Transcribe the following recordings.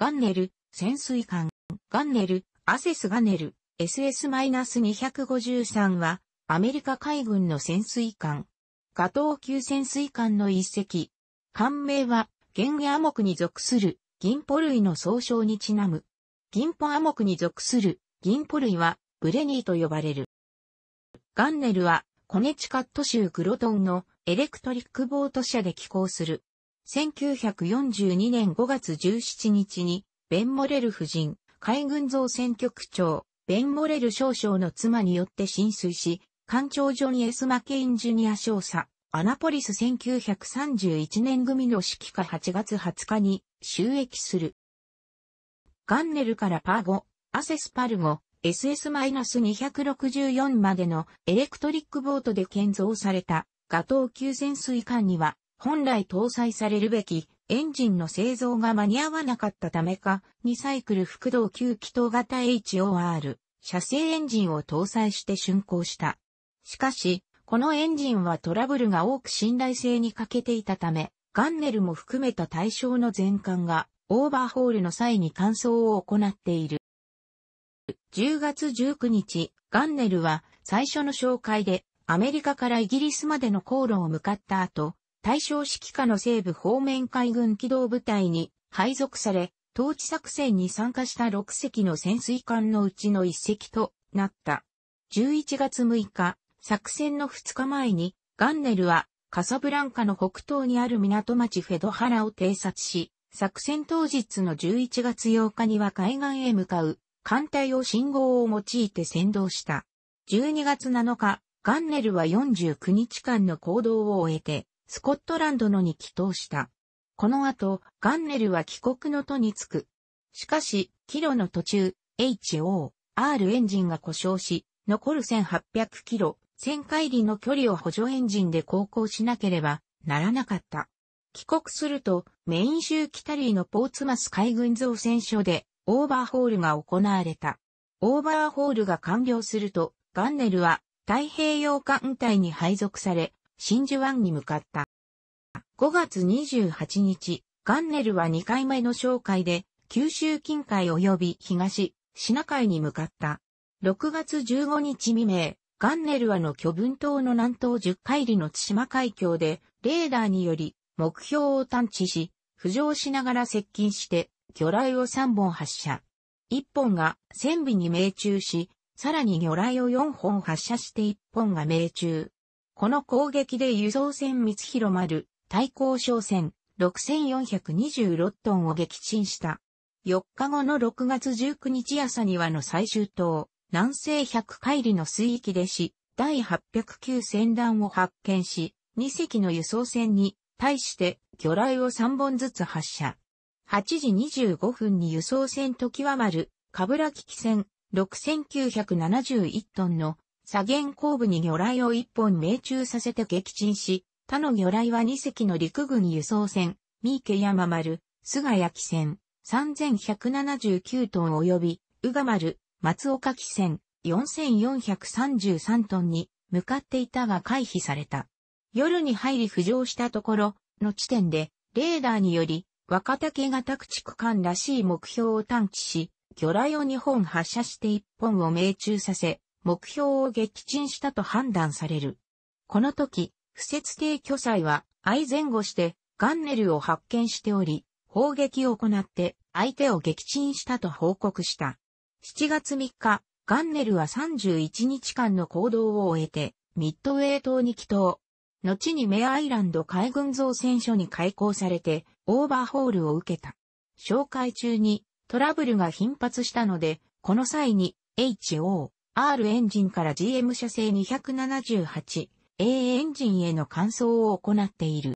ガンネル、潜水艦、ガンネル、アセスガネル、SS-253 は、アメリカ海軍の潜水艦。ガトー級潜水艦の一隻。艦名は、原野亜目に属する、銀ポ類の総称にちなむ。銀ポ亜目に属する、銀ポ類は、ブレニーと呼ばれる。ガンネルは、コネチカット州グロトンのエレクトリックボート社で寄港する。1942年5月17日に、ベンモレル夫人、海軍造船局長、ベンモレル少将の妻によって浸水し、艦長ジョニエス・マケイン・ジュニア少佐、アナポリス1931年組の指揮下8月20日に収益する。ガンネルからパーゴ、アセスパルゴ、SS-264 までのエレクトリックボートで建造されたガトー級潜水艦には本来搭載されるべきエンジンの製造が間に合わなかったためか、2サイクル副動9気筒型 HOR、射精エンジンを搭載して竣工した。しかし、このエンジンはトラブルが多く信頼性に欠けていたため、ガンネルも含めた対象の全艦がオーバーホールの際に乾燥を行っている。10月19日、ガンネルは最初の紹介でアメリカからイギリスまでの航路を向かった後、大正指揮下の西部方面海軍機動部隊に配属され、統治作戦に参加した6隻の潜水艦のうちの1隻となった。11月6日、作戦の2日前に、ガンネルはカサブランカの北東にある港町フェドハラを偵察し、作戦当日の11月8日には海岸へ向かう艦隊を信号を用いて先導した。12月7日、ガンネルは49日間の行動を終えて、スコットランドのに帰投した。この後、ガンネルは帰国の途に着く。しかし、キロの途中、HO、R エンジンが故障し、残る1800キロ、1000回里の距離を補助エンジンで航行しなければならなかった。帰国すると、メイン州キタリーのポーツマス海軍造船所で、オーバーホールが行われた。オーバーホールが完了すると、ガンネルは太平洋艦隊に配属され、真珠湾に向かった。5月28日、ガンネルは2回目の紹介で、九州近海及び東、シナ海に向かった。6月15日未明、ガンネルはの巨文島の南東10海里の津島海峡で、レーダーにより目標を探知し、浮上しながら接近して、魚雷を3本発射。1本が船尾に命中し、さらに魚雷を4本発射して1本が命中。この攻撃で輸送船三広丸、対抗商船、6426トンを撃沈した。4日後の6月19日朝にはの最終島、南西100海里の水域でし、第809船団を発見し、2隻の輸送船に対して魚雷を3本ずつ発射。8時25分に輸送船時は丸、カブラキキ船6971トンの左舷後部に魚雷を1本命中させて撃沈し、他の魚雷は2隻の陸軍輸送船、三池山丸、菅谷機船、3179トン及び、宇賀丸、松岡機船、4433トンに向かっていたが回避された。夜に入り浮上したところの地点で、レーダーにより、若竹型駆逐艦らしい目標を探知し、魚雷を2本発射して1本を命中させ、目標を撃沈したと判断される。この時、不設定巨祭は相前後してガンネルを発見しており、砲撃を行って相手を撃沈したと報告した。7月3日、ガンネルは31日間の行動を終えて、ミッドウェー島に帰島。後にメアイランド海軍造船所に開港されて、オーバーホールを受けた。紹介中にトラブルが頻発したので、この際に HO R エンジンから GM 車製 278A エンジンへの換装を行っている。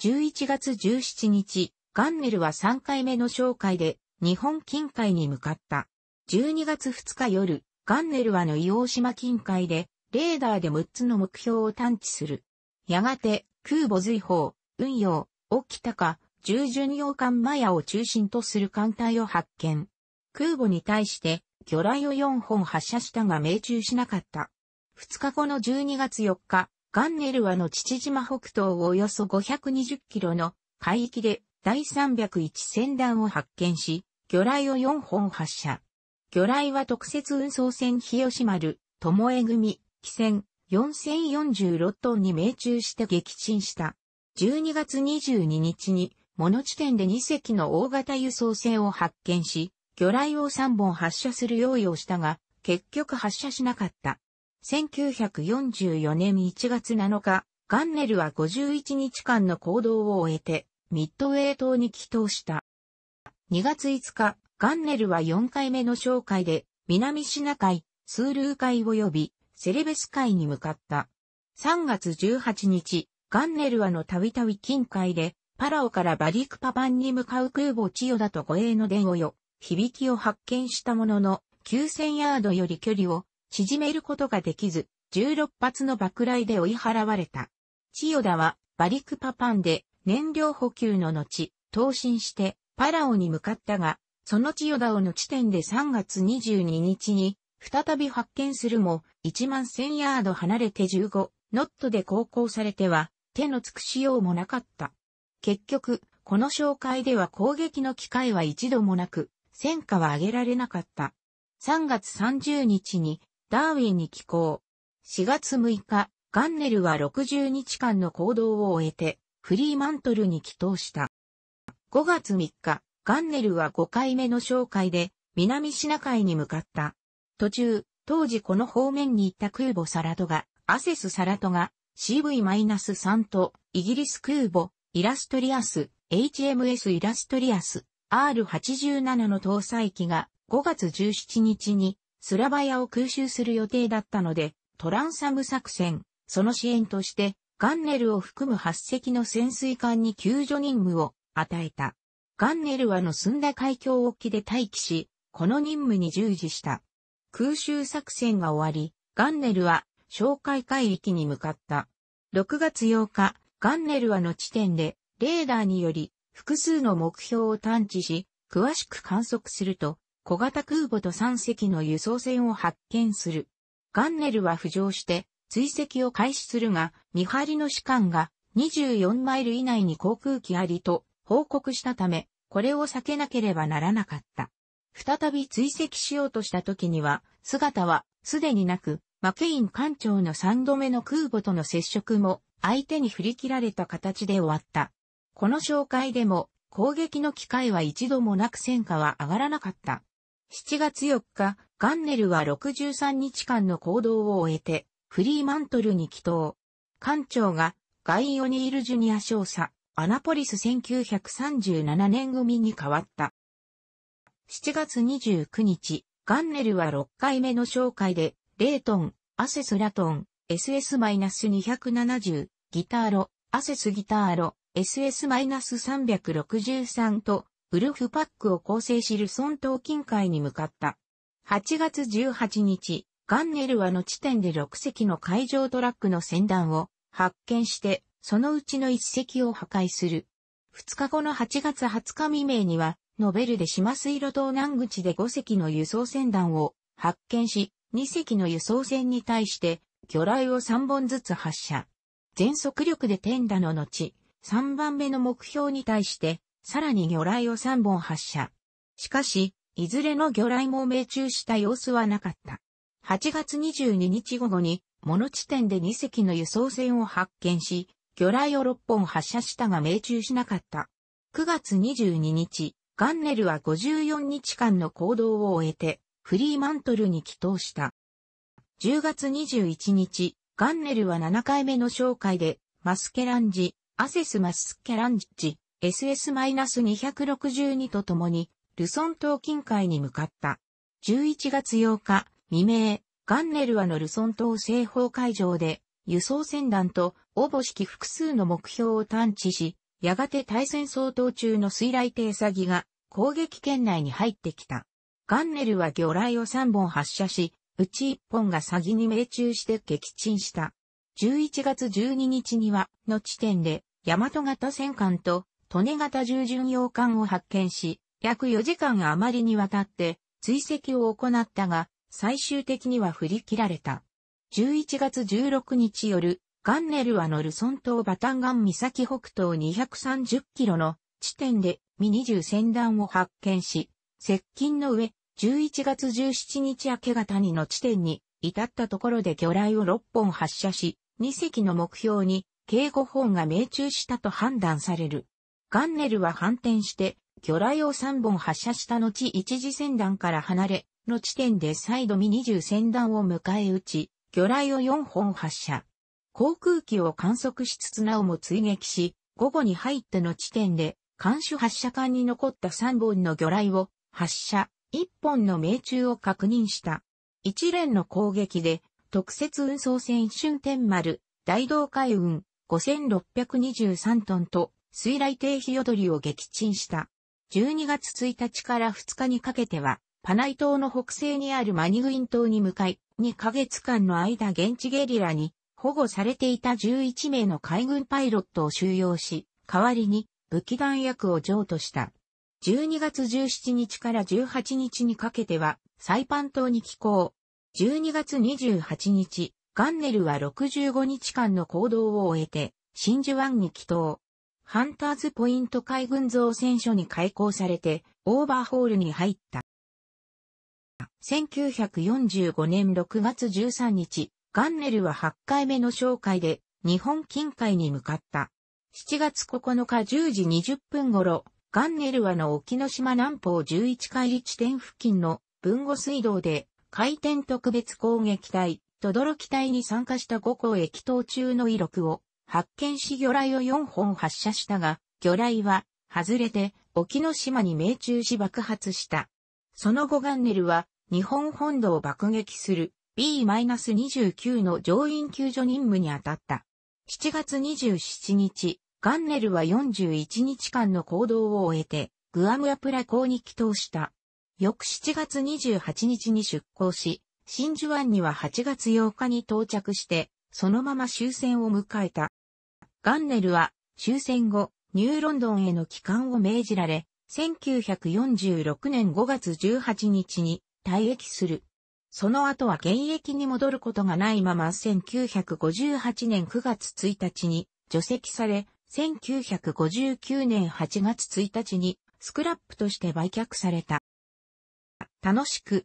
11月17日、ガンネルは3回目の紹介で日本近海に向かった。12月2日夜、ガンネルはの硫黄島近海でレーダーで6つの目標を探知する。やがて空母随砲、運用、沖高、従巡洋艦マヤを中心とする艦隊を発見。空母に対して魚雷を4本発射したが命中しなかった。2日後の12月4日、ガンネルはの父島北東およそ520キロの海域で第301船団を発見し、魚雷を4本発射。魚雷は特設運送船日吉丸、巴組、汽船、4046トンに命中して撃沈した。12月22日に、モノ地点で2隻の大型輸送船を発見し、魚雷を3本発射する用意をしたが、結局発射しなかった。1944年1月7日、ガンネルは51日間の行動を終えて、ミッドウェイ島に帰島した。2月5日、ガンネルは4回目の紹介で、南シナ海、スールー海及び、セレベス海に向かった。3月18日、ガンネルはのたびたび近海で、パラオからバリクパパンに向かう空母チヨダと護衛の電話よ、響きを発見したものの、9000ヤードより距離を縮めることができず、16発の爆雷で追い払われた。千代田はバリクパパンで燃料補給の後、投進してパラオに向かったが、その千代田をの地点で3月22日に再び発見するも1万1000ヤード離れて15ノットで航行されては手の尽くしようもなかった。結局、この紹介では攻撃の機会は一度もなく、戦果は挙げられなかった。3月30日にダーウィンに寄港。4月6日、ガンネルは60日間の行動を終えて、フリーマントルに帰投した。5月3日、ガンネルは5回目の紹介で、南シナ海に向かった。途中、当時この方面に行った空母サラトが、アセスサラトが CV-3 とイギリス空母イラストリアス HMS イラストリアス R87 の搭載機が5月17日にスラバヤを空襲する予定だったので、トランサム作戦、その支援として、ガンネルを含む8隻の潜水艦に救助任務を与えた。ガンネルはの澄んだ海峡沖で待機し、この任務に従事した。空襲作戦が終わり、ガンネルは哨戒海域に向かった。6月8日、ガンネルはの地点で、レーダーにより、複数の目標を探知し、詳しく観測すると、小型空母と3隻の輸送船を発見する。ガンネルは浮上して、追跡を開始するが、見張りの士官が24マイル以内に航空機ありと報告したため、これを避けなければならなかった。再び追跡しようとした時には、姿はすでになく、マケイン艦長の3度目の空母との接触も相手に振り切られた形で終わった。この紹介でも攻撃の機会は一度もなく戦果は上がらなかった。7月4日、ガンネルは63日間の行動を終えて、フリーマントルに帰投。艦長が、ガイ・オニール・ジュニア少佐、アナポリス1937年組に変わった。7月29日、ガンネルは6回目の紹介で、レートン、アセス・ラトン、SS-270、ギターロ、アセス・ギターロ、SS-363 とウルフパックを構成しルソン島近海に向かった。8月18日、ガンネルはの地点で6隻の海上トラックの船団を発見して、そのうちの1隻を破壊する。2日後の8月20日未明には、ノベルで島水路島南口で5隻の輸送船団を発見し、2隻の輸送船に対して魚雷を3本ずつ発射。全速力で天打の後、3番目の目標に対して、さらに魚雷を3本発射。しかし、いずれの魚雷も命中した様子はなかった。8月22日午後に、物地点で2隻の輸送船を発見し、魚雷を6本発射したが命中しなかった。9月22日、ガンネルは54日間の行動を終えて、フリーマントルに帰投した。10月21日、ガンネルは7回目の紹介で、マスケランジ、アセスマス・キャランジ、SS-262 と共に、ルソン島近海に向かった。11月8日、未明、ガンネルはのルソン島西方海上で、輸送船団と、応募式複数の目標を探知し、やがて対戦相当中の水雷艇詐欺が攻撃圏内に入ってきた。ガンネルは魚雷を3本発射し、うち1本が詐欺に命中して撃沈した。11月12日には、の地点で、大和型戦艦と、利根型従巡洋艦を発見し、約4時間余りにわたって追跡を行ったが、最終的には振り切られた。11月16日夜、ガンネルはノルソン島バタンガン岬北東230キロの地点でミ20船団を発見し、接近の上、11月17日明け方にの地点に至ったところで魚雷を6本発射し、2隻の目標に警護砲が命中したと判断される。ガンネルは反転して、魚雷を3本発射した後一時戦弾から離れ、の地点で再度未20戦弾を迎え撃ち、魚雷を4本発射。航空機を観測しつつなおも追撃し、午後に入っての地点で、監視発射管に残った3本の魚雷を発射、1本の命中を確認した。一連の攻撃で、特設運送船春天丸、大道海運、5623トンと水雷艇ヒヨドリを撃沈した。12月1日から2日にかけては、パナイ島の北西にあるマニグイン島に向かい、2ヶ月間の間現地ゲリラに保護されていた11名の海軍パイロットを収容し、代わりに武器弾薬を譲渡した。12月17日から18日にかけては、サイパン島に寄港。12月28日、ガンネルは65日間の行動を終えて、真珠湾に帰島。ハンターズポイント海軍造船所に開港されて、オーバーホールに入った。1945年6月13日、ガンネルは8回目の紹介で、日本近海に向かった。7月9日10時20分頃、ガンネルはの沖ノ島南方11海里地点付近の文後水道で、海天特別攻撃隊、轟隊に参加した五校駅頭中の威力を発見し魚雷を4本発射したが、魚雷は外れて沖の島に命中し爆発した。その後ガンネルは日本本土を爆撃する B-29 の乗員救助任務に当たった。7月27日、ガンネルは41日間の行動を終えて、グアムアプラ港に帰投した。翌7月28日に出港し、真珠湾には8月8日に到着して、そのまま終戦を迎えた。ガンネルは終戦後、ニューロンドンへの帰還を命じられ、1946年5月18日に退役する。その後は現役に戻ることがないまま1958年9月1日に除籍され、1959年8月1日にスクラップとして売却された。楽しく